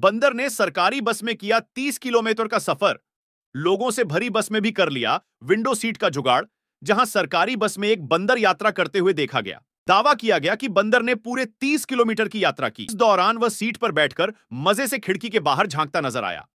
बंदर ने सरकारी बस में किया 30 किलोमीटर का सफर लोगों से भरी बस में भी कर लिया विंडो सीट का जुगाड़ जहां सरकारी बस में एक बंदर यात्रा करते हुए देखा गया दावा किया गया कि बंदर ने पूरे 30 किलोमीटर की यात्रा की इस दौरान वह सीट पर बैठकर मजे से खिड़की के बाहर झांकता नजर आया